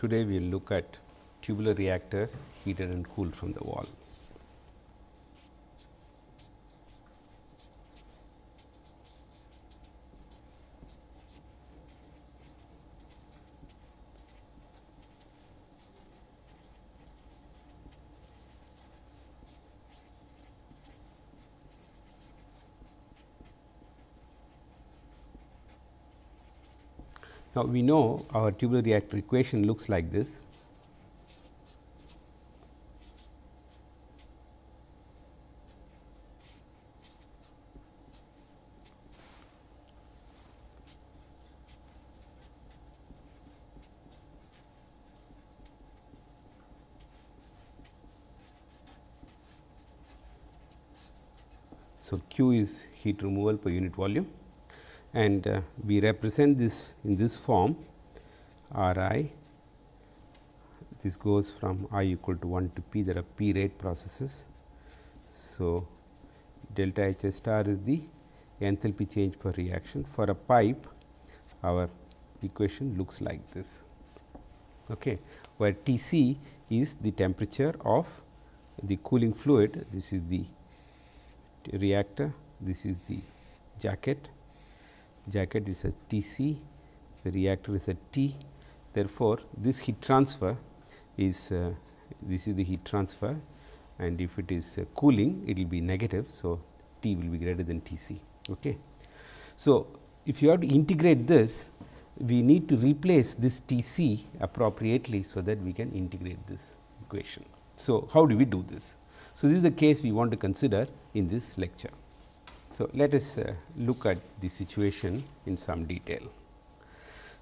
Today, we will look at tubular reactors heated and cooled from the wall. Now, we know our tubular reactor equation looks like this. So, Q is heat removal per unit volume and uh, we represent this in this form r i this goes from i equal to 1 to p there are p rate processes. So, delta H star is the enthalpy change per reaction for a pipe our equation looks like this okay, where T c is the temperature of the cooling fluid this is the reactor this is the jacket jacket is a Tc, the reactor is a T. Therefore, this heat transfer is uh, this is the heat transfer and if it is uh, cooling it will be negative. So, T will be greater than Tc. Okay. So, if you have to integrate this we need to replace this Tc appropriately so that we can integrate this equation. So, how do we do this? So, this is the case we want to consider in this lecture. So, let us uh, look at the situation in some detail.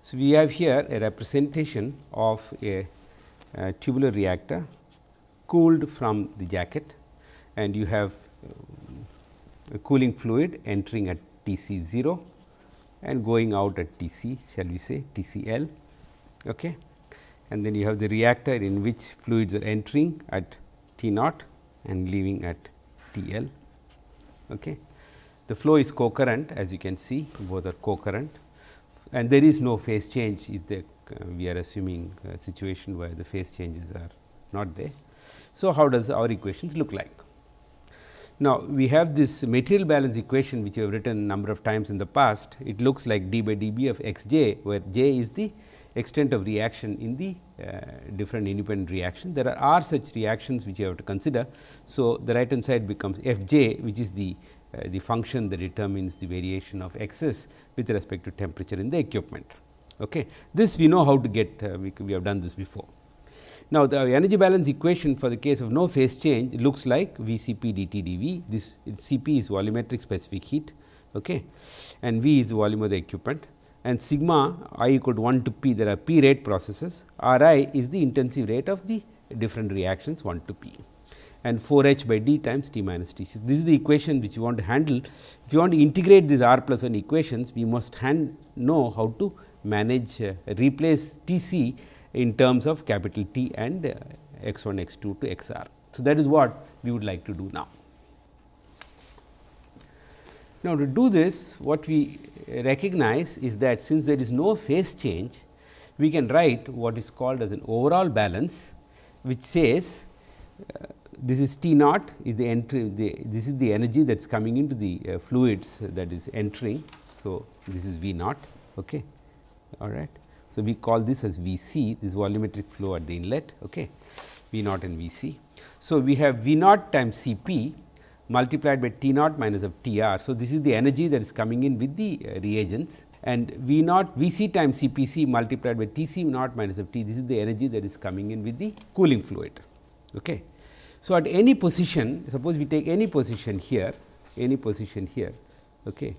So, we have here a representation of a, a tubular reactor cooled from the jacket and you have uh, a cooling fluid entering at TC 0 and going out at TC shall we say TCL okay and then you have the reactor in which fluids are entering at T naught and leaving at TL okay the flow is co-current, as you can see both are co-current, and there is no phase change is the uh, we are assuming a situation where the phase changes are not there. So, how does our equations look like? Now, we have this material balance equation which we have written number of times in the past. It looks like d by dB of x j where j is the extent of reaction in the uh, different independent reaction. There are, are such reactions which you have to consider. So, the right hand side becomes f j which is the uh, the function that determines the variation of x's with respect to temperature in the equipment. Okay. This we know how to get, uh, we, we have done this before. Now, the energy balance equation for the case of no phase change looks like Vcp dT dV. This Cp is volumetric specific heat okay, and V is the volume of the equipment and sigma i equal to 1 to p there are p rate processes, r i is the intensive rate of the different reactions 1 to p and 4 h by d times t minus t. So, this is the equation which you want to handle. If you want to integrate these r plus 1 equations, we must hand, know how to manage uh, replace T c in terms of capital T and uh, x 1 x 2 to x r. So, that is what we would like to do now. Now, to do this what we uh, recognize is that since there is no phase change, we can write what is called as an overall balance which says uh, this is T naught is the entry, the, this is the energy that is coming into the uh, fluids that is entering. So, this is V naught. Okay. All right. So, we call this as V c, this volumetric flow at the inlet, okay, V naught and V c. So, we have V naught times C p multiplied by T naught minus of T r. So, this is the energy that is coming in with the uh, reagents and V naught V c times C p c multiplied by T c naught minus of T, this is the energy that is coming in with the cooling fluid. Okay. So, at any position, suppose we take any position here, any position here, okay,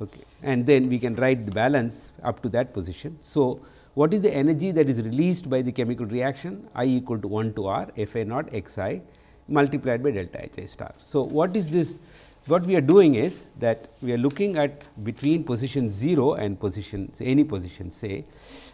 okay, and then we can write the balance up to that position. So, what is the energy that is released by the chemical reaction? I equal to 1 to R F A naught X I multiplied by delta H I star. So, what is this? What we are doing is that we are looking at between position 0 and position any position say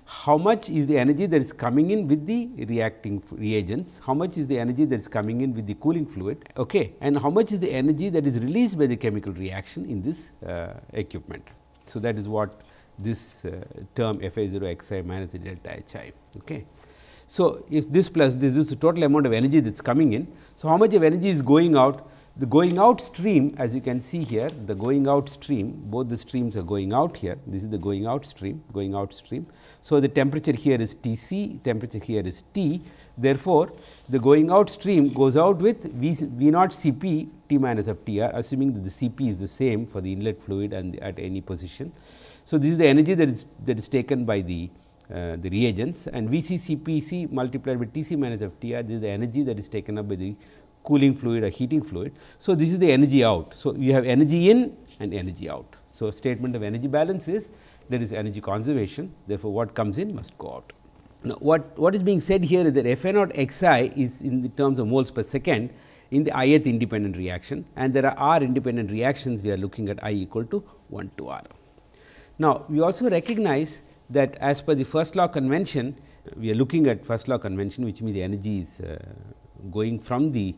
how much is the energy that is coming in with the reacting reagents, how much is the energy that is coming in with the cooling fluid okay, and how much is the energy that is released by the chemical reaction in this uh, equipment. So, that is what this uh, term F A 0 X i minus the delta H i. Okay. So, if this plus this, this is the total amount of energy that is coming in. So, how much of energy is going out? The going out stream as you can see here the going out stream both the streams are going out here this is the going out stream going out stream. So, the temperature here is T c temperature here is T therefore, the going out stream goes out with V, v naught C p T minus of T r assuming that the C p is the same for the inlet fluid and the, at any position. So, this is the energy that is that is taken by the uh, the reagents and VCCPC multiplied by TC minus of Tr. this is the energy that is taken up by the cooling fluid or heating fluid. So, this is the energy out. So, you have energy in and energy out. So, statement of energy balance is there is energy conservation therefore, what comes in must go out. Now, what, what is being said here is that F A naught x i is in the terms of moles per second in the ith independent reaction and there are r independent reactions we are looking at i equal to 1 to r. Now, we also recognize that as per the first law convention we are looking at first law convention which means the energy is uh, going from the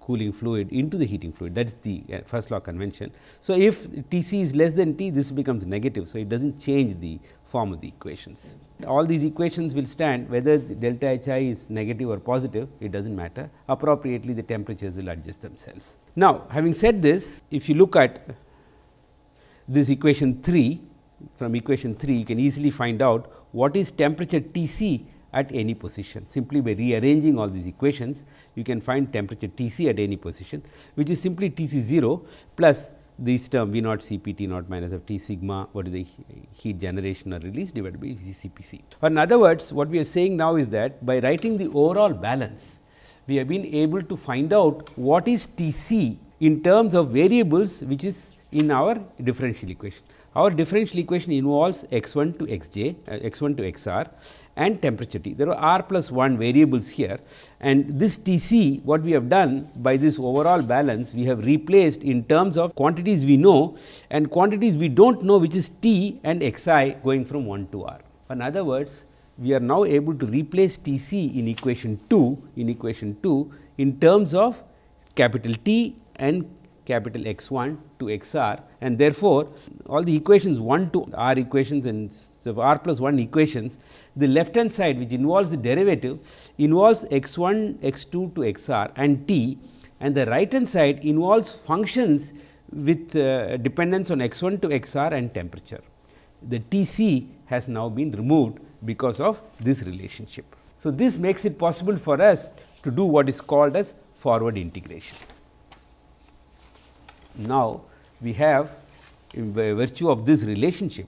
cooling fluid into the heating fluid that is the uh, first law convention. So, if T c is less than T this becomes negative. So, it does not change the form of the equations. All these equations will stand whether delta H i is negative or positive it does not matter appropriately the temperatures will adjust themselves. Now, having said this if you look at this equation 3 from equation 3 you can easily find out what is temperature T c at any position. Simply by rearranging all these equations, you can find temperature Tc at any position, which is simply Tc 0 plus this term V naught C P T naught minus of T sigma, what is the heat generation or release divided by V C P C. In other words, what we are saying now is that by writing the overall balance, we have been able to find out what is T c in terms of variables which is in our differential equation. Our differential equation involves x1 to xj, uh, x1 to xr and temperature T. There are r plus 1 variables here and this Tc what we have done by this overall balance we have replaced in terms of quantities we know and quantities we do not know which is T and xi going from 1 to r. In other words, we are now able to replace Tc in equation 2 in equation 2 in terms of capital T and capital X1 to XR and therefore, all the equations 1 to R equations and so R plus 1 equations, the left hand side which involves the derivative involves X1, X2 to XR and T and the right hand side involves functions with uh, dependence on X1 to XR and temperature. The Tc has now been removed because of this relationship. So, this makes it possible for us to do what is called as forward integration. Now, we have by virtue of this relationship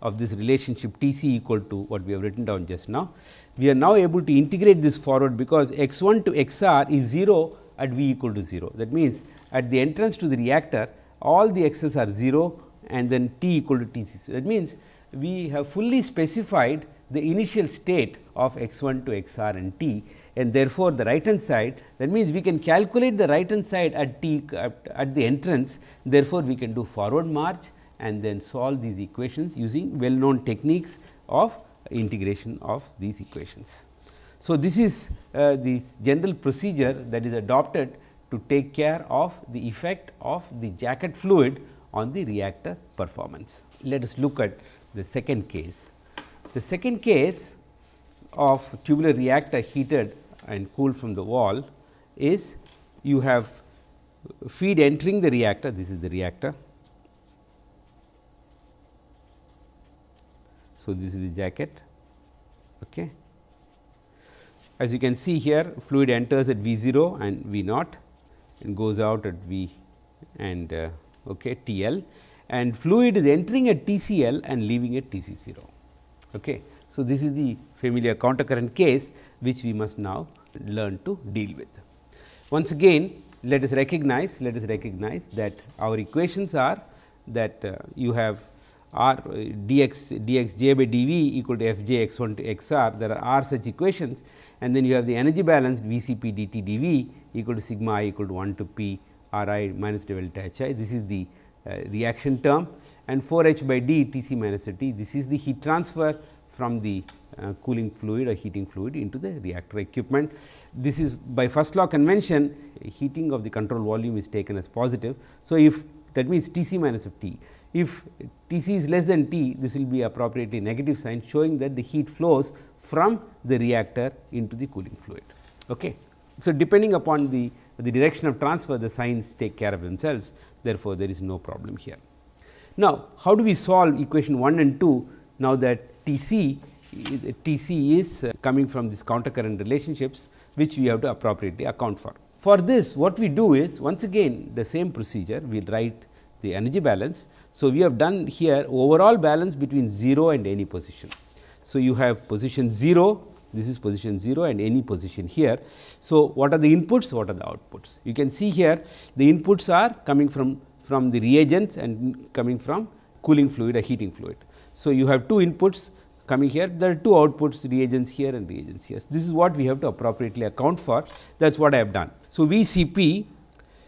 of this relationship T c equal to what we have written down just now. We are now able to integrate this forward because x 1 to x r is 0 at v equal to 0. That means, at the entrance to the reactor all the x's are 0 and then t equal to T c. So, that means, we have fully specified the initial state of x1 to xr and t and therefore, the right hand side that means, we can calculate the right hand side at t at, at the entrance therefore, we can do forward march and then solve these equations using well known techniques of integration of these equations. So, this is uh, the general procedure that is adopted to take care of the effect of the jacket fluid on the reactor performance. Let us look at the second case. The second case of tubular reactor heated and cooled from the wall is you have feed entering the reactor, this is the reactor. So, this is the jacket. Okay. As you can see here, fluid enters at V 0 and V naught and goes out at V and uh, okay, T L and fluid is entering at T C L and leaving at T C 0. Okay. So, this is the familiar countercurrent case which we must now learn to deal with. Once again let us recognize let us recognize that our equations are that uh, you have r uh, dx dx j by dv equal to f j x 1 to x r there are r such equations and then you have the energy balance V c p d t d v equal to sigma i equal to 1 to p r i minus delta h i this is the reaction uh, term and 4 h by d T c minus a T. This is the heat transfer from the uh, cooling fluid or heating fluid into the reactor equipment. This is by first law convention heating of the control volume is taken as positive. So, if that means T c minus of T. If T c is less than T this will be appropriately negative sign showing that the heat flows from the reactor into the cooling fluid. Okay. So, depending upon the, the direction of transfer the signs take care of themselves therefore, there is no problem here. Now, how do we solve equation 1 and 2 now that T c T c is uh, coming from this counter current relationships which we have to appropriately account for. For this what we do is once again the same procedure we will write the energy balance. So, we have done here overall balance between 0 and any position. So, you have position 0 this is position 0 and any position here. So, what are the inputs, what are the outputs? You can see here the inputs are coming from, from the reagents and coming from cooling fluid or heating fluid. So, you have two inputs coming here, there are two outputs reagents here and reagents here. This is what we have to appropriately account for, that is what I have done. So, VCP,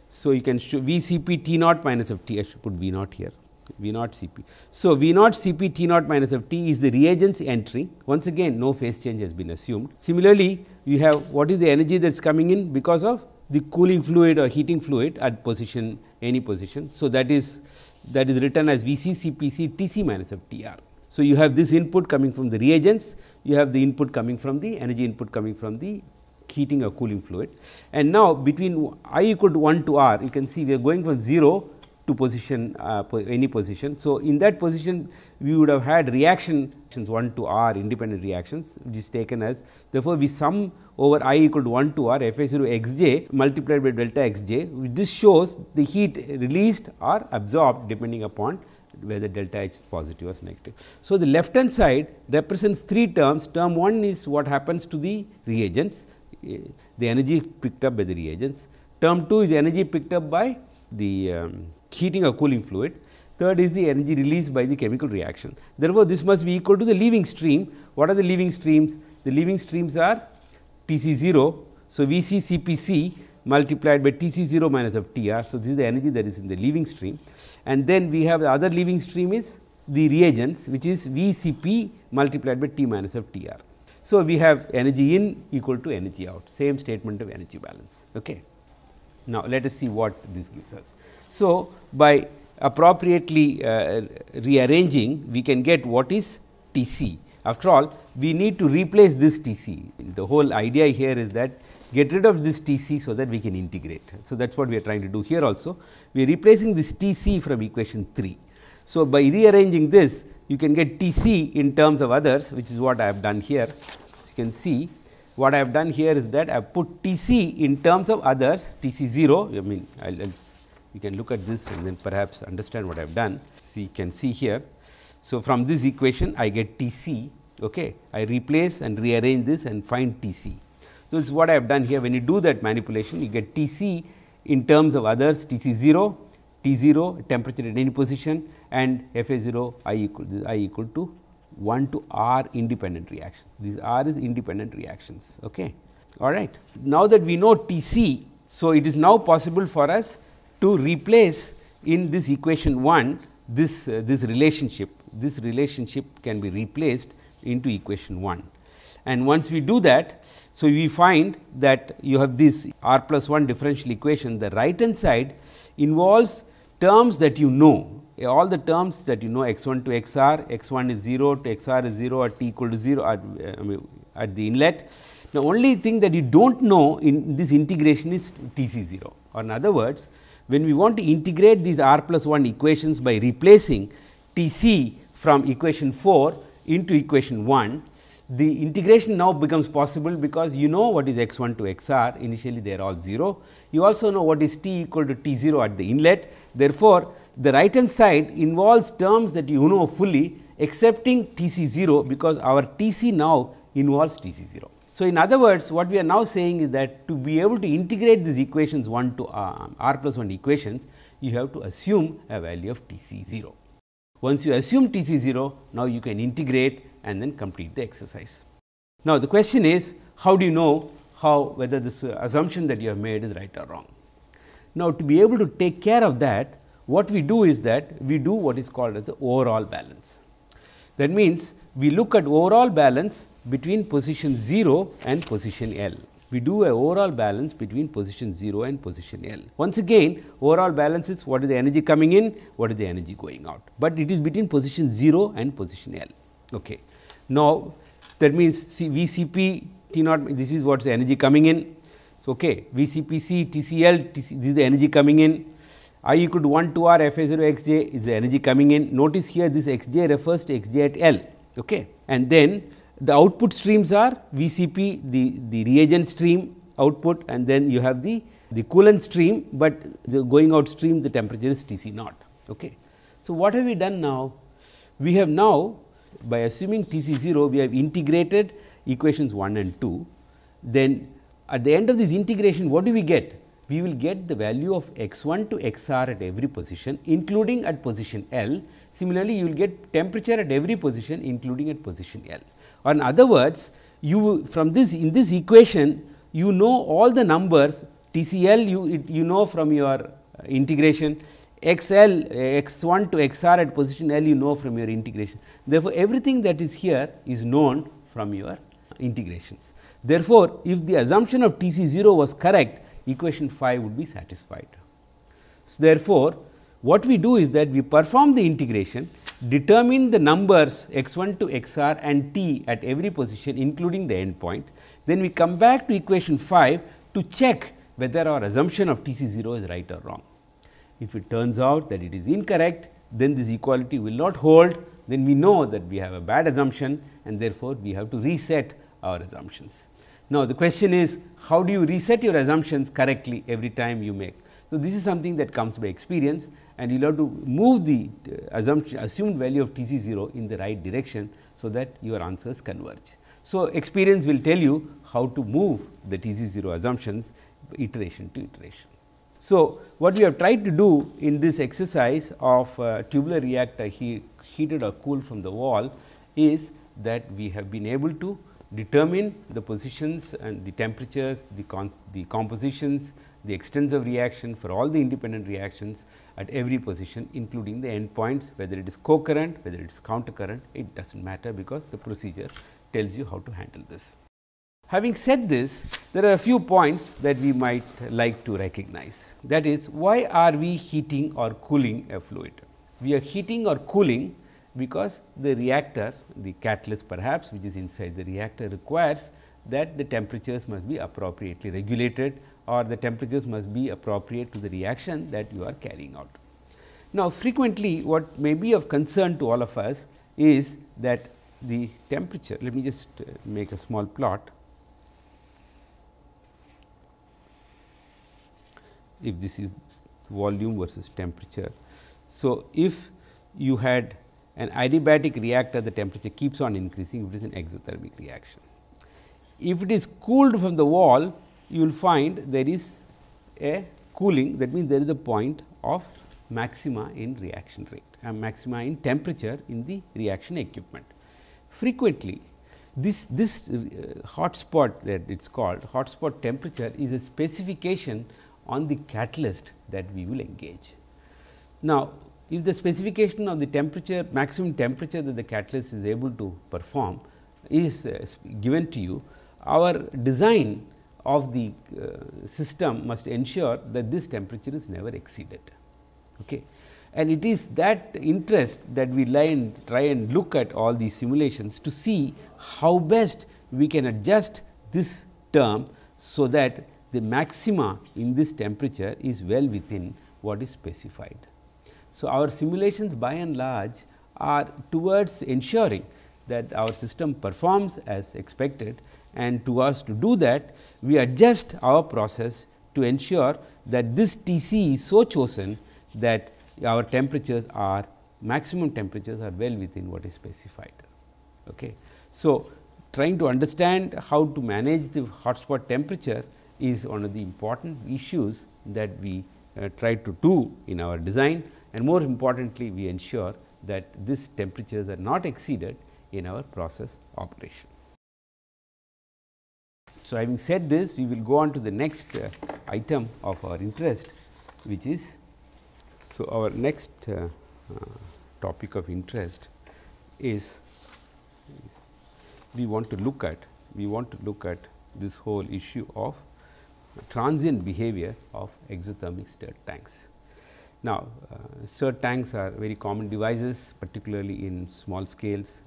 so you can show VCP T naught minus of T, I should put V naught here. V naught Cp. So, V naught Cp T naught minus of T is the reagents entering. Once again, no phase change has been assumed. Similarly, you have what is the energy that is coming in because of the cooling fluid or heating fluid at position any position. So, that is that is written as V c C P c T c minus of T r. So, you have this input coming from the reagents, you have the input coming from the energy input coming from the heating or cooling fluid. And now, between i equal to 1 to r, you can see we are going from 0 to position uh, any position. So, in that position we would have had reactions 1 to r independent reactions which is taken as therefore, we sum over i equal to 1 to r f a 0 x j multiplied by delta x j this shows the heat released or absorbed depending upon whether delta h is positive or negative. So, the left hand side represents three terms term 1 is what happens to the reagents eh, the energy picked up by the reagents term 2 is energy picked up by the um, heating or cooling fluid. Third is the energy released by the chemical reaction. Therefore, this must be equal to the leaving stream. What are the leaving streams? The leaving streams are Tc0. So, Vccpc multiplied by Tc0 minus of Tr. So, this is the energy that is in the leaving stream. And then we have the other leaving stream is the reagents which is Vcp multiplied by T minus of Tr. So, we have energy in equal to energy out same statement of energy balance. Okay. Now, let us see what this gives us. So, by appropriately uh, rearranging, we can get what is TC. After all, we need to replace this TC. The whole idea here is that get rid of this TC so that we can integrate. So, that is what we are trying to do here also. We are replacing this TC from equation 3. So, by rearranging this, you can get TC in terms of others, which is what I have done here. As you can see, what I have done here is that I have put TC in terms of others, TC 0, I mean, I will you can look at this and then perhaps understand what I have done. See, you can see here. So, from this equation I get T c, okay. I replace and rearrange this and find T c. So, this is what I have done here when you do that manipulation you get T c in terms of others T c 0, T 0 temperature at any position and F a 0 I equal I equal to 1 to R independent reactions. These R is independent reactions. Okay. All right. Now that we know T c, so it is now possible for us to replace in this equation 1 this, uh, this relationship. This relationship can be replaced into equation 1. And once we do that, so we find that you have this r plus 1 differential equation, the right hand side involves terms that you know, all the terms that you know x 1 to x r, x 1 is 0 to x r is 0 at t equal to 0 at, I mean, at the inlet. The only thing that you do not know in this integration is t c 0 or in other words, when we want to integrate these r plus 1 equations by replacing Tc from equation 4 into equation 1, the integration now becomes possible because you know what is x 1 to x r initially they are all 0. You also know what is t equal to t 0 at the inlet. Therefore, the right hand side involves terms that you know fully excepting t c 0 because our t c now involves t c 0. So, in other words what we are now saying is that to be able to integrate these equations 1 to uh, r plus 1 equations you have to assume a value of T c 0. Once you assume T c 0 now you can integrate and then complete the exercise. Now, the question is how do you know how whether this uh, assumption that you have made is right or wrong. Now, to be able to take care of that what we do is that we do what is called as the overall balance. That means, we look at overall balance between position 0 and position L. We do a overall balance between position 0 and position L. Once again, overall balance is what is the energy coming in, what is the energy going out, but it is between position 0 and position L. Okay. Now, that means C VCP T naught, this is what is the energy coming in. So, okay, VCPC, TCL, TC, this is the energy coming in. I equal to 1 2 R F A 0 X j is the energy coming in. Notice here this X j refers to X j at L. Okay. And then the output streams are VCP, the, the reagent stream output and then you have the, the coolant stream, but the going out stream the temperature is Tc naught. Okay. So, what have we done now? We have now by assuming Tc 0, we have integrated equations 1 and 2. Then at the end of this integration, what do we get? we will get the value of x1 to xr at every position including at position L. Similarly, you will get temperature at every position including at position L. Or in other words, you from this in this equation you know all the numbers TCL you, it, you know from your uh, integration xl uh, x1 to xr at position L you know from your integration. Therefore, everything that is here is known from your integrations. Therefore, if the assumption of TC0 was correct, equation 5 would be satisfied. So, therefore, what we do is that we perform the integration, determine the numbers x 1 to x r and t at every position including the end point. Then we come back to equation 5 to check whether our assumption of T c 0 is right or wrong. If it turns out that it is incorrect, then this equality will not hold, then we know that we have a bad assumption and therefore, we have to reset our assumptions. Now, the question is how do you reset your assumptions correctly every time you make. So, this is something that comes by experience and you will have to move the uh, assumption assumed value of T c 0 in the right direction. So, that your answers converge. So, experience will tell you how to move the T c 0 assumptions iteration to iteration. So, what we have tried to do in this exercise of uh, tubular reactor he heated or cooled from the wall is that we have been able to determine the positions and the temperatures, the, the compositions, the extents of reaction for all the independent reactions at every position including the endpoints whether it is co-current, whether it is counter-current, it does not matter because the procedure tells you how to handle this. Having said this, there are a few points that we might like to recognize. That is, why are we heating or cooling a fluid? We are heating or cooling because the reactor, the catalyst perhaps which is inside the reactor requires that the temperatures must be appropriately regulated or the temperatures must be appropriate to the reaction that you are carrying out. Now, frequently what may be of concern to all of us is that the temperature, let me just uh, make a small plot. if this is volume versus temperature. So, if you had an adiabatic reactor the temperature keeps on increasing if it is an exothermic reaction. If it is cooled from the wall you will find there is a cooling that means there is a point of maxima in reaction rate and uh, maxima in temperature in the reaction equipment. Frequently this, this uh, hot spot that it is called hot spot temperature is a specification on the catalyst that we will engage. Now, if the specification of the temperature maximum temperature that the catalyst is able to perform is uh, given to you, our design of the uh, system must ensure that this temperature is never exceeded. Okay. And it is that interest that we and try and look at all these simulations to see how best we can adjust this term, so that the maxima in this temperature is well within what is specified. So, our simulations by and large are towards ensuring that our system performs as expected and to us to do that we adjust our process to ensure that this TC is so chosen that our temperatures are maximum temperatures are well within what is specified. Okay. So, trying to understand how to manage the hotspot temperature is one of the important issues that we uh, try to do in our design and more importantly we ensure that these temperatures are not exceeded in our process operation. So, having said this we will go on to the next uh, item of our interest which is so our next uh, uh, topic of interest is, is we want to look at we want to look at this whole issue of transient behavior of exothermic stirred tanks. Now, uh, CERT tanks are very common devices particularly in small scales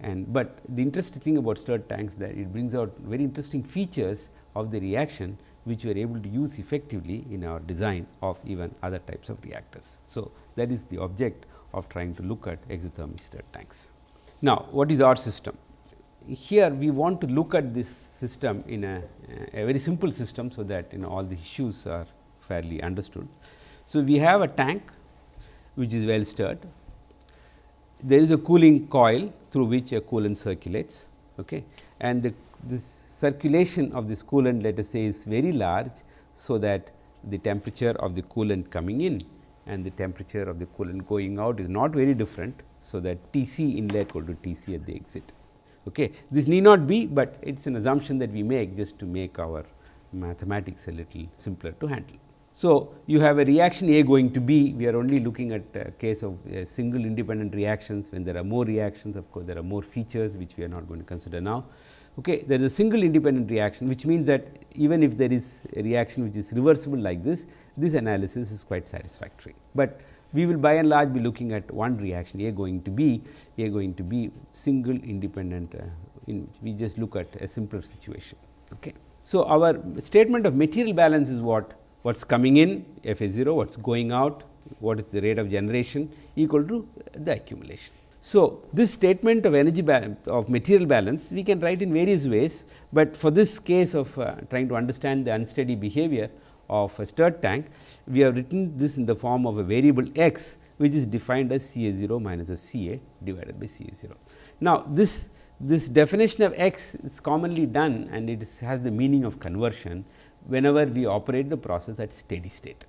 and but the interesting thing about stirred tanks that it brings out very interesting features of the reaction which we are able to use effectively in our design of even other types of reactors. So, that is the object of trying to look at exothermic stirred tanks. Now, what is our system? Here we want to look at this system in a, a very simple system, so that you know all the issues are fairly understood. So, we have a tank which is well stirred. There is a cooling coil through which a coolant circulates okay. and the, this circulation of this coolant let us say is very large. So, that the temperature of the coolant coming in and the temperature of the coolant going out is not very different. So, that T c inlet equal to T c at the exit. Okay. This need not be, but it is an assumption that we make just to make our mathematics a little simpler to handle. So, you have a reaction A going to B, we are only looking at a case of a single independent reactions. When there are more reactions, of course, there are more features which we are not going to consider now. Okay, there is a single independent reaction, which means that even if there is a reaction which is reversible like this, this analysis is quite satisfactory. But we will by and large be looking at one reaction A going to B, A going to B single independent uh, in we just look at a simpler situation. Okay. So, our statement of material balance is what what is coming in fa 0, what is going out, what is the rate of generation equal to the accumulation. So, this statement of energy of material balance we can write in various ways, but for this case of uh, trying to understand the unsteady behavior of a stirred tank, we have written this in the form of a variable x which is defined as C A 0 minus of C A divided by C A 0. Now, this, this definition of x is commonly done and it is, has the meaning of conversion whenever we operate the process at steady state.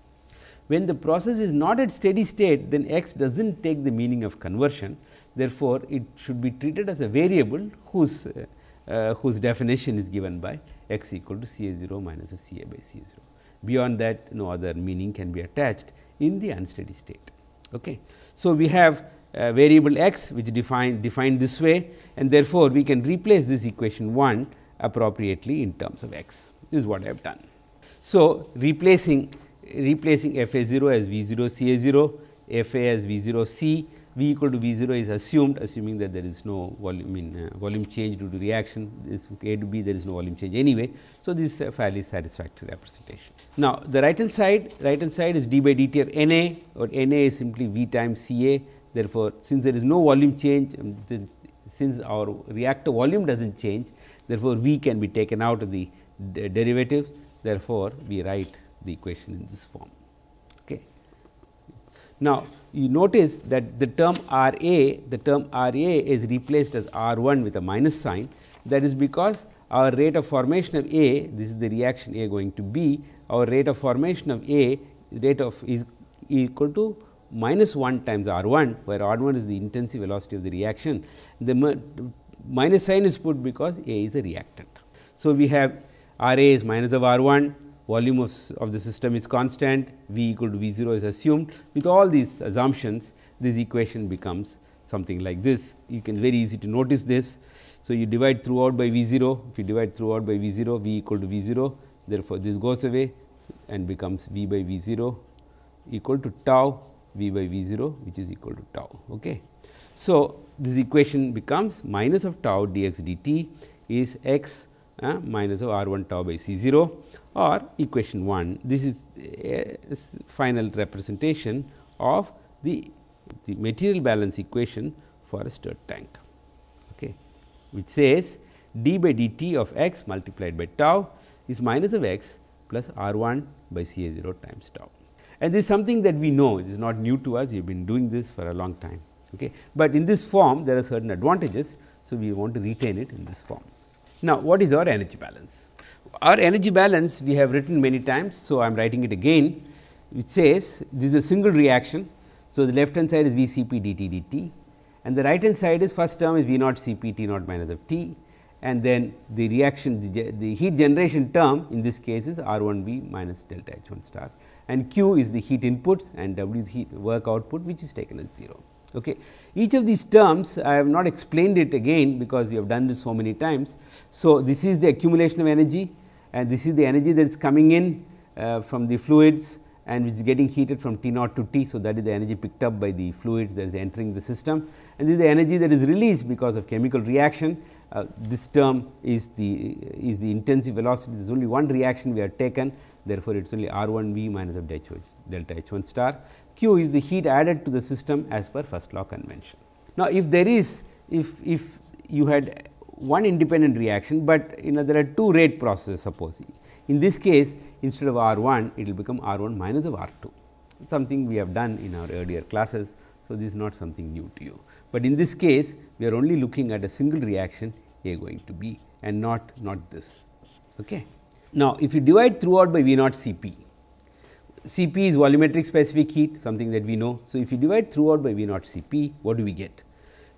When the process is not at steady state, then x does not take the meaning of conversion. Therefore, it should be treated as a variable whose, uh, uh, whose definition is given by x equal to C A 0 minus C A by C A 0. Beyond that, no other meaning can be attached in the unsteady state. Okay. So, we have a variable x which define defined this way and therefore, we can replace this equation 1 appropriately in terms of x. This is what I have done. So, replacing replacing f a 0 as v 0 c a 0, f a as v 0 c, v equal to v 0 is assumed assuming that there is no volume uh, volume change due to reaction this a to b there is no volume change anyway. So, this is a fairly satisfactory representation. Now, the right hand side right hand side is d by dt of n a or n a is simply v times c a therefore, since there is no volume change um, since our reactor volume does not change therefore, V can be taken out of the de derivatives. Therefore, we write the equation in this form. Okay. Now, you notice that the term R A, the term R A is replaced as R 1 with a minus sign. That is because our rate of formation of A, this is the reaction A going to B, our rate of formation of A rate of is equal to minus 1 times R 1, where R 1 is the intensive velocity of the reaction. The minus sign is put because A is a reactant. So, we have R A is minus of R 1, volume of, of the system is constant, V equal to V 0 is assumed. With all these assumptions, this equation becomes something like this. You can very easy to notice this. So, you divide throughout by V 0, if you divide throughout by V 0, V equal to V 0, therefore, this goes away and becomes V by V 0 equal to tau V by V 0, which is equal to tau. Okay. So, this equation becomes minus of tau dx dt is x uh, minus of r 1 tau by c 0 or equation 1. This is a final representation of the, the material balance equation for a stirred tank, okay, which says d by dt of x multiplied by tau is minus of x plus r 1 by C A 0 times tau. And this is something that we know, it is not new to us, we have been doing this for a long time. Okay. But in this form, there are certain advantages. So, we want to retain it in this form. Now, what is our energy balance? Our energy balance we have written many times. So, I am writing it again It says this is a single reaction. So, the left hand side is V C P d T d T and the right hand side is first term is V naught C P T naught minus of T and then the reaction the, the heat generation term in this case is R 1 V minus delta H 1 star and Q is the heat input and W is heat work output which is taken as 0. Okay. Each of these terms I have not explained it again because we have done this so many times. So, this is the accumulation of energy and this is the energy that is coming in uh, from the fluids and which is getting heated from T naught to T. So, that is the energy picked up by the fluids that is entering the system and this is the energy that is released because of chemical reaction. Uh, this term is the is the intensive velocity there is only one reaction we have taken therefore, it is only R 1 V minus of delta H 1 star. Q is the heat added to the system as per first law convention. Now, if there is if, if you had one independent reaction, but you know there are two rate processes suppose. In this case instead of R 1 it will become R 1 minus of R 2 something we have done in our earlier classes. So, this is not something new to you, but in this case we are only looking at a single reaction A going to B and not not this. Okay. Now, if you divide throughout by V naught C p Cp is volumetric specific heat something that we know. So, if you divide throughout by V naught Cp what do we get?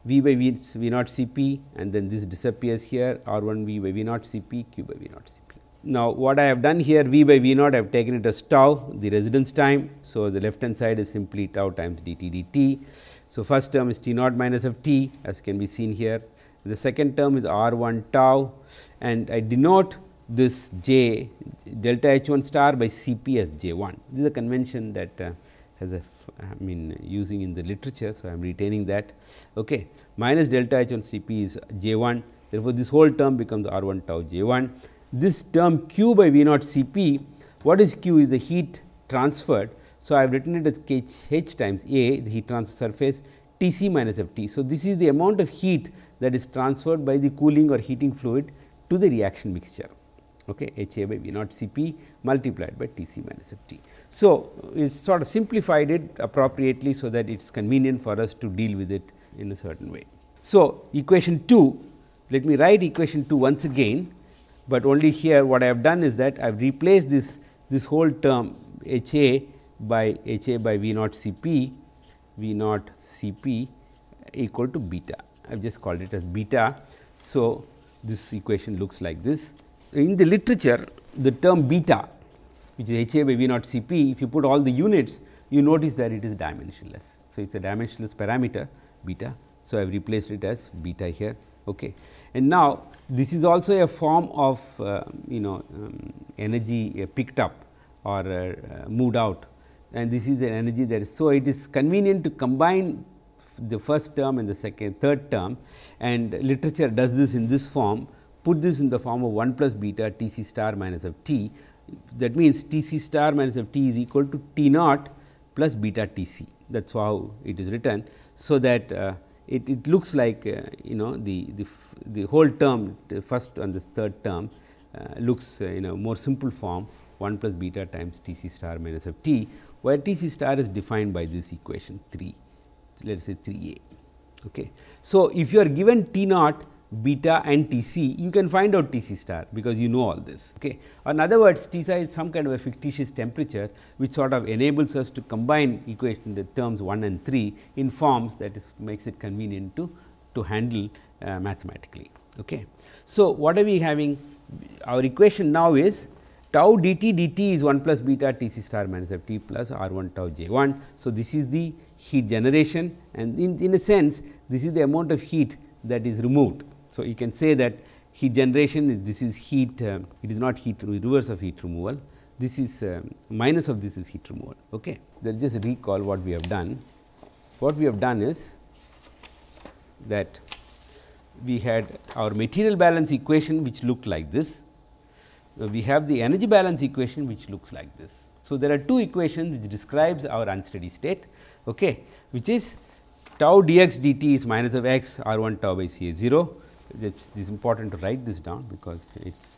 V by V, V naught Cp and then this disappears here R 1 V by V naught Cp Q by V naught Cp. Now, what I have done here V by V naught I have taken it as tau the residence time. So, the left hand side is simply tau times dt dt. So, first term is T naught minus of T as can be seen here. The second term is R 1 tau and I denote this j delta h 1 star by C p as j 1. This is a convention that uh, has a I mean using in the literature. So, I am retaining that okay. minus delta h 1 C p is j 1 therefore, this whole term becomes r 1 tau j 1. This term q by v naught C p what is q is the heat transferred. So, I have written it as k h times A the heat transfer surface T c minus F t. So, this is the amount of heat that is transferred by the cooling or heating fluid to the reaction mixture okay, H A by V naught C p multiplied by T c minus F t. So, it is sort of simplified it appropriately so that it is convenient for us to deal with it in a certain way. So, equation 2 let me write equation 2 once again, but only here what I have done is that I have replaced this this whole term H A by H A by V naught C p V naught C p equal to beta. I have just called it as beta. So, this equation looks like this in the literature the term beta which is HA by V naught Cp if you put all the units you notice that it is dimensionless. So, it is a dimensionless parameter beta. So, I have replaced it as beta here. Okay. And now, this is also a form of uh, you know um, energy uh, picked up or uh, moved out and this is the energy that is. So, it is convenient to combine the first term and the second third term and literature does this in this form put this in the form of 1 plus beta T c star minus of t. That means, T c star minus of t is equal to T naught plus beta T c that is how it is written. So, that uh, it, it looks like uh, you know the, the, the whole term the first and the third term uh, looks uh, in a more simple form 1 plus beta times T c star minus of t where T c star is defined by this equation 3 let us say 3 a. Okay. So, if you are given T naught beta and Tc, you can find out Tc star because you know all this. Okay. In other words, Tc is some kind of a fictitious temperature which sort of enables us to combine equation the terms 1 and 3 in forms that is makes it convenient to, to handle uh, mathematically. Okay. So, what are we having? Our equation now is tau dt dt is 1 plus beta Tc star minus f t plus r 1 tau j 1. So, this is the heat generation and in, in a sense this is the amount of heat that is removed so, you can say that heat generation this is heat uh, it is not heat reverse of heat removal this is uh, minus of this is heat removal. Okay. Let us just recall what we have done. What we have done is that we had our material balance equation which looked like this. So, we have the energy balance equation which looks like this. So, there are two equations which describes our unsteady state okay, which is tau dx dt is minus of x r 1 tau by C A 0 it is important to write this down because it is.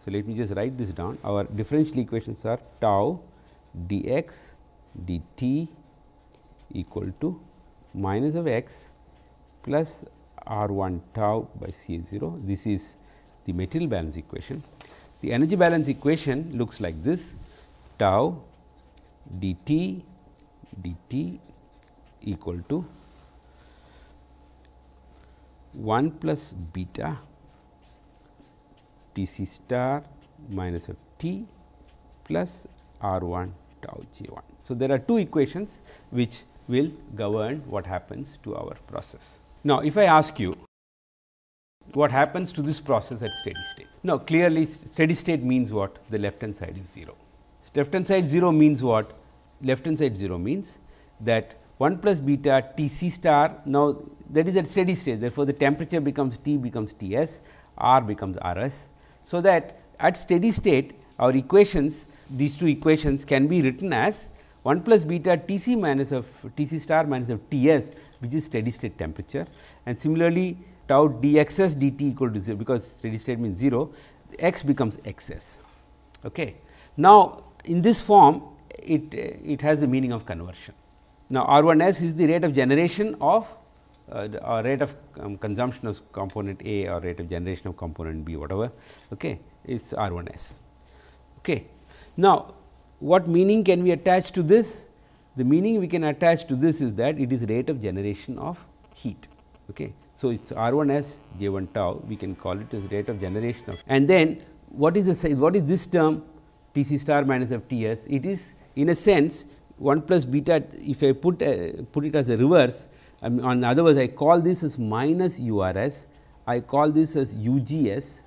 So, let me just write this down our differential equations are tau dx dt equal to minus of x plus r 1 tau by C 0 this is the material balance equation. The energy balance equation looks like this tau dt dt equal to 1 plus beta T c star minus of t plus R 1 tau g 1. So, there are two equations which will govern what happens to our process. Now, if I ask you what happens to this process at steady state? Now, clearly steady state means what? The left hand side is 0. Left hand side 0 means what? Left hand side 0 means that 1 plus beta T c star. Now, that is at steady state therefore, the temperature becomes T becomes T s, R becomes R s. So, that at steady state our equations these two equations can be written as 1 plus beta T c minus of T c star minus of T s which is steady state temperature and similarly tau d x s d t equal to 0 because steady state means 0 x becomes x s. Okay. Now, in this form it, it has the meaning of conversion. Now, R1S is the rate of generation of uh, or uh, rate of um, consumption of component A or rate of generation of component B whatever okay, is R1S. Okay. Now, what meaning can we attach to this? The meaning we can attach to this is that it is rate of generation of heat. Okay. So, it is R1S J1 tau we can call it as rate of generation of and then what is the what is this term T c star minus of T s? It is in a sense 1 plus beta if I put a, uh, put it as a reverse um, on the other words I call this as minus URS I call this as UGS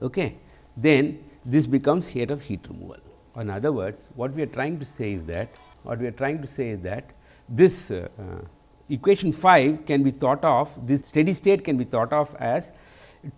okay then this becomes heat of heat removal. In other words what we are trying to say is that what we are trying to say is that this uh, uh, equation 5 can be thought of this steady state can be thought of as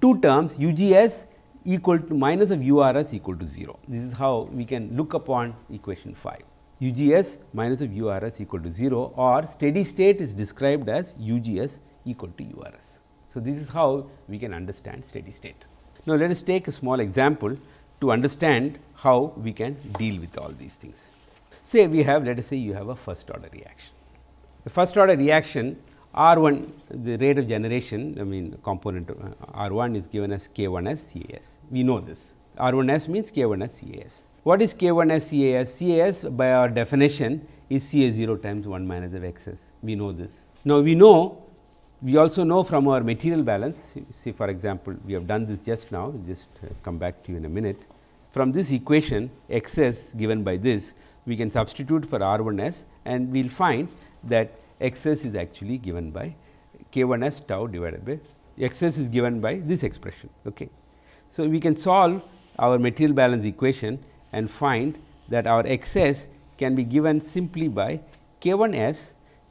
two terms UGS equal to minus of URS equal to 0. This is how we can look upon equation 5. UGS minus of URS equal to 0 or steady state is described as UGS equal to URS. So, this is how we can understand steady state. Now, let us take a small example to understand how we can deal with all these things. Say we have let us say you have a first order reaction. The first order reaction R 1 the rate of generation I mean component uh, R 1 is given as K ones C A S we know this R 1 S means K ones C A S what is K1 as CAS? CAS by our definition is CA0 times 1 minus of excess. We know this. Now, we know we also know from our material balance See, for example, we have done this just now we'll just uh, come back to you in a minute. From this equation excess given by this we can substitute for R 1 s and we will find that excess is actually given by K 1 s tau divided by excess is given by this expression. Okay. So, we can solve our material balance equation and find that our excess can be given simply by k 1 s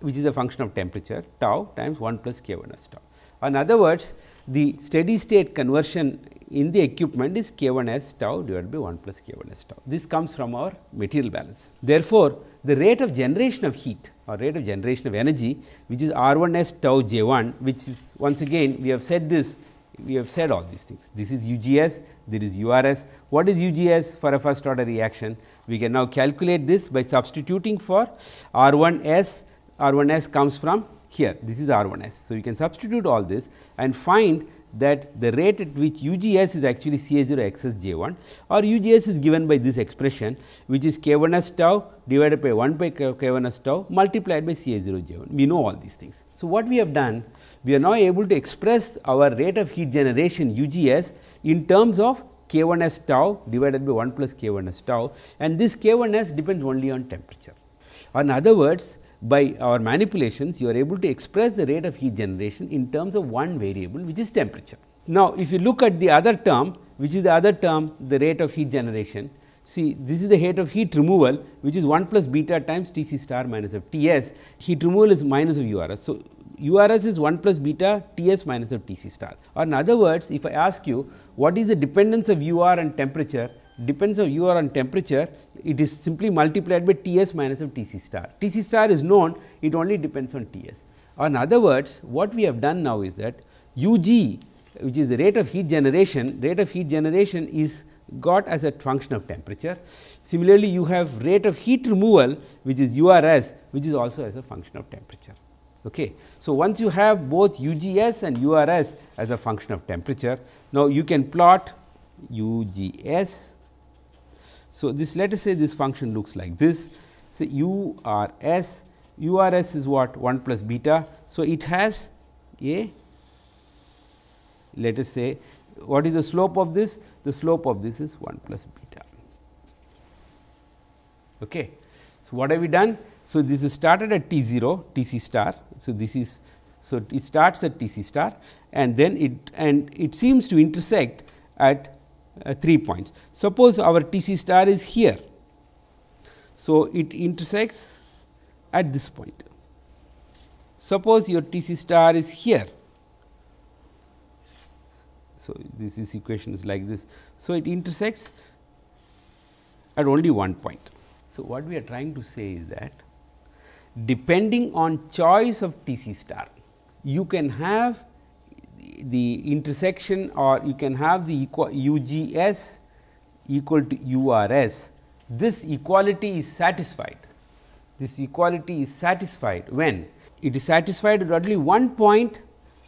which is a function of temperature tau times 1 plus k 1 s tau. In other words, the steady state conversion in the equipment is k 1 s tau divided by 1 plus k 1 s tau. This comes from our material balance. Therefore, the rate of generation of heat or rate of generation of energy which is R 1 s tau j 1 which is once again we have said this we have said all these things. This is UGS, there is URS. What is UGS for a first order reaction? We can now calculate this by substituting for R1S. R1S comes from here, this is R1S. So, you can substitute all this and find that the rate at which UGS is actually CA0 excess J1 or UGS is given by this expression which is K1s tau divided by 1 by K1s tau multiplied by CA0 J1. We know all these things. So, what we have done, we are now able to express our rate of heat generation UGS in terms of K1s tau divided by 1 plus K1s tau and this K1s depends only on temperature. In other words, by our manipulations you are able to express the rate of heat generation in terms of one variable which is temperature. Now, if you look at the other term which is the other term the rate of heat generation see this is the rate of heat removal which is 1 plus beta times T c star minus of T s heat removal is minus of U r s. So, U r s is 1 plus beta T s minus of T c star or in other words if I ask you what is the dependence of U r and temperature depends on you are on temperature, it is simply multiplied by Ts minus of Tc star. Tc star is known, it only depends on Ts. In other words, what we have done now is that Ug which is the rate of heat generation, rate of heat generation is got as a function of temperature. Similarly, you have rate of heat removal which is URS which is also as a function of temperature. Okay. So, once you have both UGS and URS as a function of temperature, now you can plot UGS so, this let us say this function looks like this. So, u r s, u r s is what 1 plus beta. So, it has a let us say what is the slope of this? The slope of this is 1 plus beta. Okay. So, what have we done? So, this is started at t 0 t c star. So, this is so it starts at t c star and then it and it seems to intersect at uh, 3 points. Suppose our TC star is here. So, it intersects at this point. Suppose your TC star is here. So, this is equation is like this. So, it intersects at only one point. So, what we are trying to say is that depending on choice of TC star, you can have the intersection or you can have the UGS equal to URS, this equality is satisfied. This equality is satisfied when? It is satisfied at only one point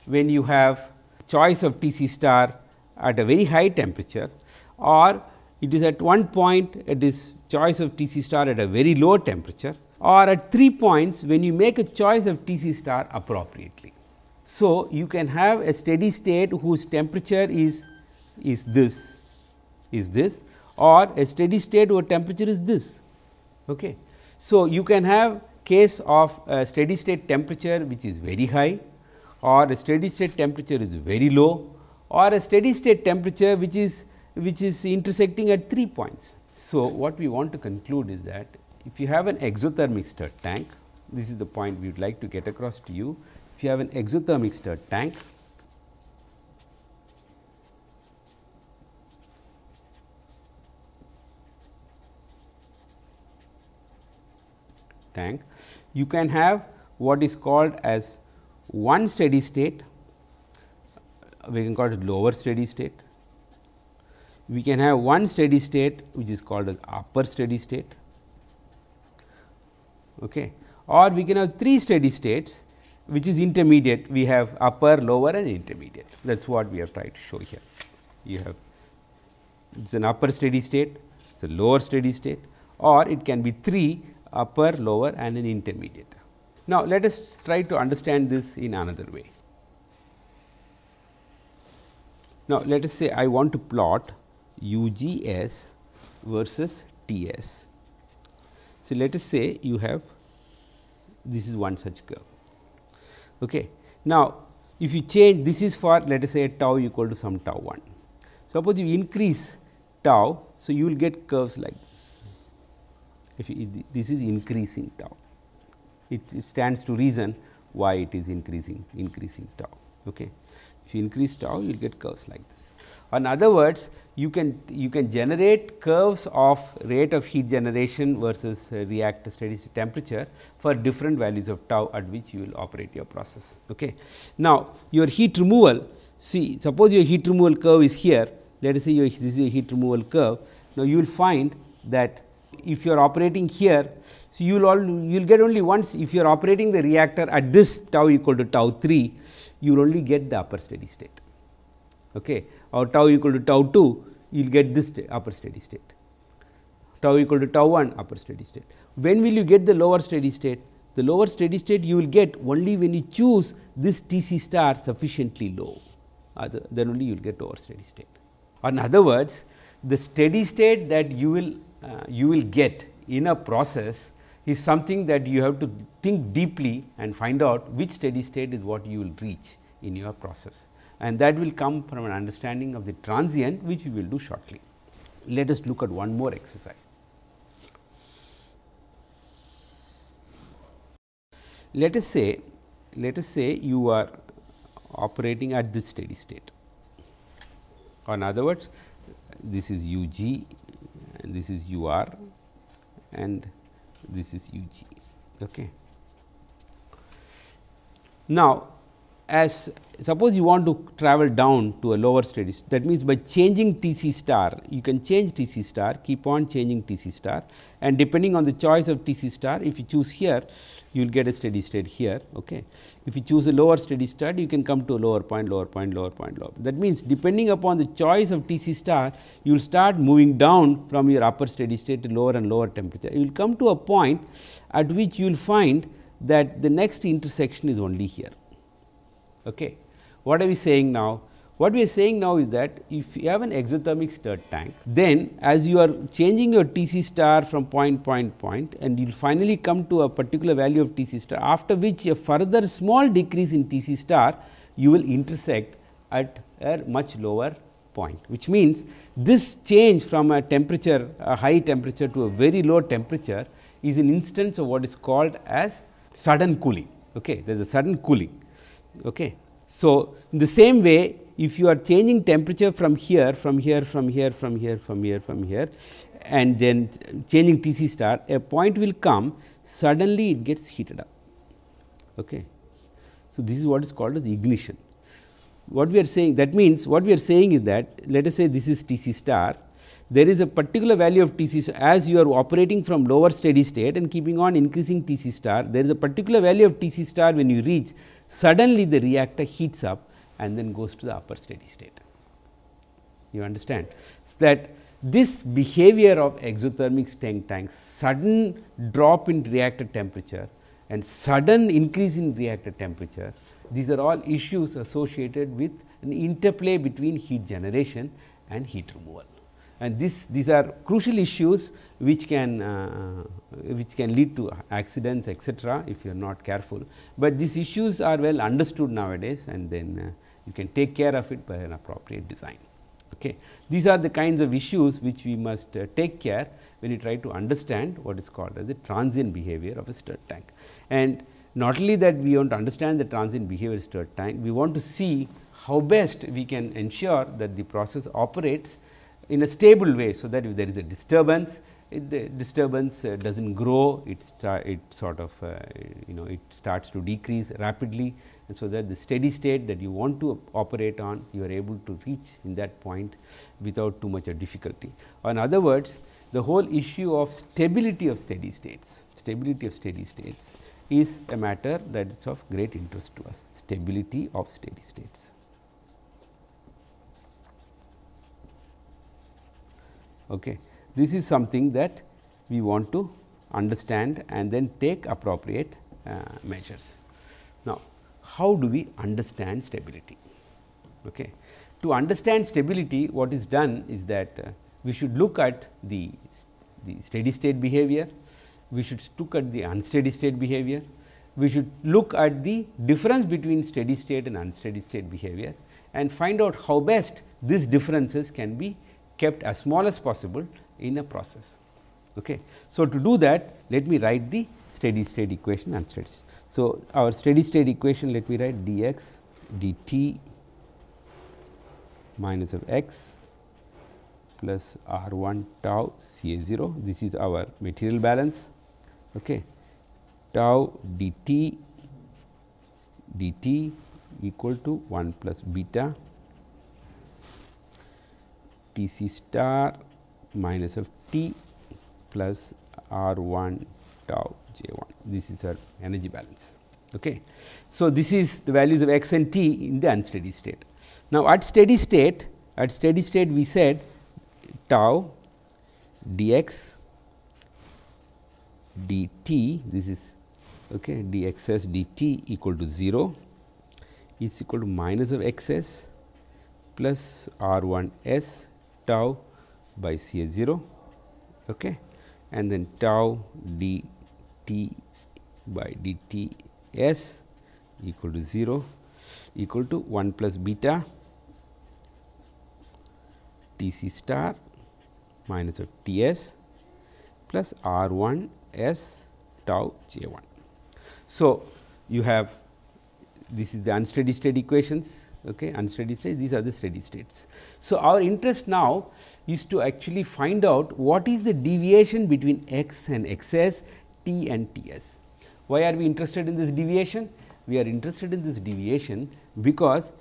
when you have choice of Tc star at a very high temperature or it is at one point it is choice of Tc star at a very low temperature or at three points when you make a choice of Tc star appropriately. So, you can have a steady state whose temperature is, is this, is this or a steady state where temperature is this. Okay. So, you can have case of a steady state temperature which is very high or a steady state temperature is very low or a steady state temperature which is which is intersecting at 3 points. So, what we want to conclude is that if you have an exothermic stirred tank, this is the point we would like to get across to you, if you have an exothermic stirred tank, tank, you can have what is called as one steady state, we can call it lower steady state. We can have one steady state which is called as upper steady state okay. or we can have three steady states which is intermediate we have upper, lower and intermediate that is what we are trying to show here. You have it is an upper steady state, it is a lower steady state or it can be 3 upper, lower and an intermediate. Now, let us try to understand this in another way. Now, let us say I want to plot UGS versus TS. So, let us say you have this is one such curve. Okay. Now, if you change this is for let us say tau equal to some tau 1. Suppose you increase tau, so you will get curves like this. If, you, this is increasing tau, it, it stands to reason why it is increasing increasing tau. Okay. If you increase tau, you will get curves like this. In other words, you can you can generate curves of rate of heat generation versus uh, react steady state temperature for different values of tau at which you will operate your process. Okay. Now, your heat removal see suppose your heat removal curve is here let us say your, this is your heat removal curve. Now, you will find that if you are operating here, so you will all you will get only once if you are operating the reactor at this tau equal to tau 3, you will only get the upper steady state okay, or tau equal to tau 2, you will get this upper steady state, tau equal to tau 1 upper steady state. When will you get the lower steady state? The lower steady state you will get only when you choose this Tc star sufficiently low, other, then only you will get lower steady state. Or in other words, the steady state that you will uh, you will get in a process is something that you have to think deeply and find out which steady state is what you will reach in your process. And that will come from an understanding of the transient which we will do shortly. Let us look at one more exercise. Let us say, let us say you are operating at this steady state. In other words, this is u g, and this is u r and this is u g. Okay. Now, as suppose you want to travel down to a lower steady state that means by changing TC star you can change TC star keep on changing TC star and depending on the choice of TC star if you choose here you will get a steady state here okay if you choose a lower steady state you can come to a lower point lower point lower point lower that means depending upon the choice of TC star you will start moving down from your upper steady state to lower and lower temperature you will come to a point at which you will find that the next intersection is only here Okay. What are we saying now? What we are saying now is that if you have an exothermic stirred tank, then as you are changing your Tc star from point, point, point and you will finally come to a particular value of Tc star after which a further small decrease in Tc star you will intersect at a much lower point which means this change from a temperature a high temperature to a very low temperature is an instance of what is called as sudden cooling. Okay, there is a sudden cooling Okay. So, in the same way if you are changing temperature from here, from here, from here, from here, from here, from here and then changing Tc star, a point will come suddenly it gets heated up. Okay. So, this is what is called as ignition. What we are saying that means what we are saying is that let us say this is Tc star, there is a particular value of Tc as you are operating from lower steady state and keeping on increasing Tc star, there is a particular value of Tc star when you reach suddenly the reactor heats up and then goes to the upper steady state. You understand so that this behavior of exothermic tank tanks sudden drop in reactor temperature and sudden increase in reactor temperature these are all issues associated with an interplay between heat generation and heat removal and this these are crucial issues which can uh, which can lead to accidents etc., if you are not careful. But these issues are well understood nowadays and then uh, you can take care of it by an appropriate design. Okay. These are the kinds of issues which we must uh, take care when you try to understand what is called as the transient behavior of a stirred tank. And not only that we want to understand the transient behavior of stirred tank, we want to see how best we can ensure that the process operates in a stable way so that if there is a disturbance it, the disturbance uh, does not grow, it, it sort of uh, you know it starts to decrease rapidly and so that the steady state that you want to operate on you are able to reach in that point without too much of difficulty. Or in other words, the whole issue of stability of steady states, stability of steady states is a matter that is of great interest to us, stability of steady states. Okay. This is something that we want to understand and then take appropriate uh, measures. Now, how do we understand stability? Okay. To understand stability, what is done is that uh, we should look at the, the steady state behavior, we should look at the unsteady state behavior, we should look at the difference between steady state and unsteady state behavior and find out how best these differences can be kept as small as possible in a process. Okay. So, to do that let me write the steady state equation and steady state. So, our steady state equation let me write dx dt minus of x plus r 1 tau C A 0 this is our material balance okay. tau dt dt equal to 1 plus beta T c star minus of T plus R 1 tau J 1. This is our energy balance. Okay. So, this is the values of x and t in the unsteady state. Now, at steady state, at steady state we said tau dx dt, this is okay, dxs dt equal to 0 is equal to minus of xs plus r 1 s tau by C A 0 okay, and then tau d t by d t s equal to 0 equal to 1 plus beta T c star minus of T s plus R 1 s tau J 1. So, you have this is the unsteady state equations okay, unsteady state, these are the steady states. So, our interest now is to actually find out what is the deviation between x and xs, t and ts. Why are we interested in this deviation? We are interested in this deviation because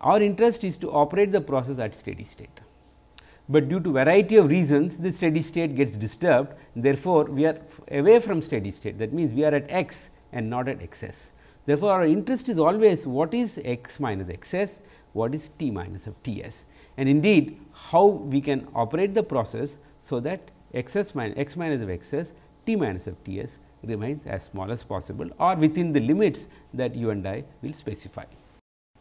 our interest is to operate the process at steady state. But due to variety of reasons the steady state gets disturbed therefore, we are away from steady state that means, we are at x and not at xs. Therefore, our interest is always what is x minus x s, what is t minus of t s and indeed how we can operate the process. So, that x s minus x minus of x s, t minus of t s remains as small as possible or within the limits that you and I will specify.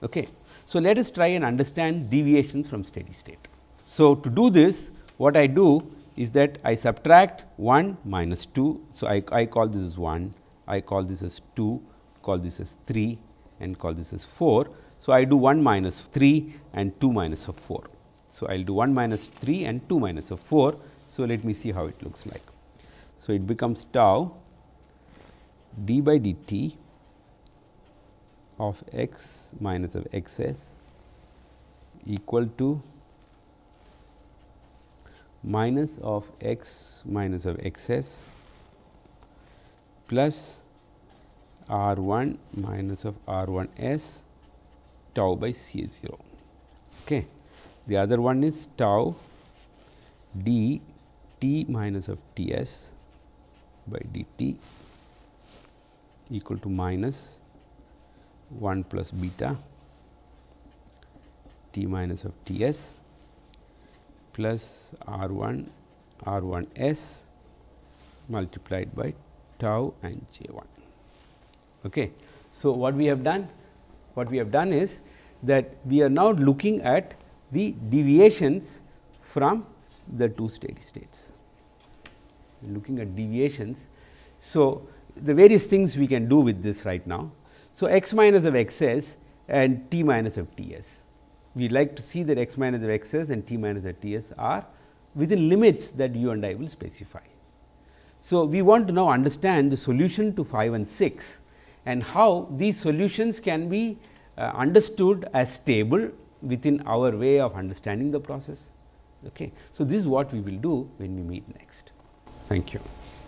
Okay. So, let us try and understand deviations from steady state. So, to do this what I do is that I subtract 1 minus 2. So, I, I call this as 1, I call this as 2 call this as 3 and call this as 4. So, I do 1 minus 3 and 2 minus of 4. So, I will do 1 minus 3 and 2 minus of 4. So, let me see how it looks like. So, it becomes tau d by dt of x minus of x s equal to minus of x minus of x s plus r 1 minus of r 1 s tau by C 0. Okay. The other one is tau d t minus of T s by d t equal to minus 1 plus beta t minus of T s plus r 1 r 1 s multiplied by tau and j 1. Okay. So, what we have done? What we have done is that we are now looking at the deviations from the two steady states, looking at deviations. So, the various things we can do with this right now. So, x minus of x s and t minus of t s. We like to see that x minus of x s and t minus of t s are within limits that you and I will specify. So, we want to now understand the solution to 5 and 6 and how these solutions can be uh, understood as stable within our way of understanding the process. Okay. So, this is what we will do when we meet next. Thank you.